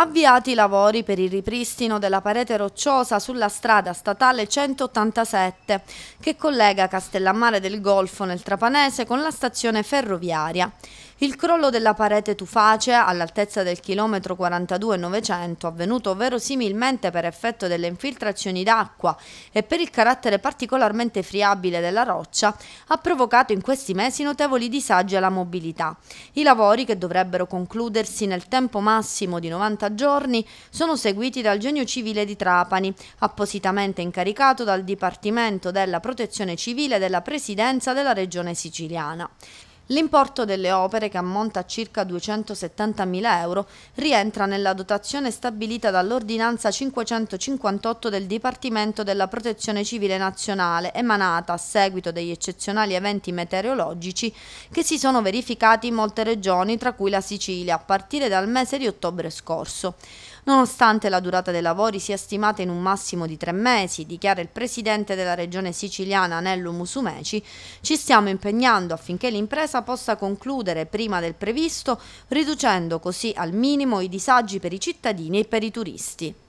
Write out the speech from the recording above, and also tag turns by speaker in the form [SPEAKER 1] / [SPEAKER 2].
[SPEAKER 1] Avviati i lavori per il ripristino della parete rocciosa sulla strada statale 187 che collega Castellammare del Golfo nel Trapanese con la stazione ferroviaria. Il crollo della parete tufacea all'altezza del chilometro 42 900, avvenuto verosimilmente per effetto delle infiltrazioni d'acqua e per il carattere particolarmente friabile della roccia, ha provocato in questi mesi notevoli disagi alla mobilità. I lavori, che dovrebbero concludersi nel tempo massimo di 90 giorni, sono seguiti dal Genio Civile di Trapani, appositamente incaricato dal Dipartimento della Protezione Civile della Presidenza della Regione Siciliana. L'importo delle opere, che ammonta a circa 270.000 euro, rientra nella dotazione stabilita dall'ordinanza 558 del Dipartimento della Protezione Civile Nazionale, emanata a seguito degli eccezionali eventi meteorologici che si sono verificati in molte regioni, tra cui la Sicilia, a partire dal mese di ottobre scorso. Nonostante la durata dei lavori sia stimata in un massimo di tre mesi, dichiara il presidente della regione siciliana Anello Musumeci, ci stiamo impegnando affinché l'impresa possa concludere prima del previsto, riducendo così al minimo i disagi per i cittadini e per i turisti.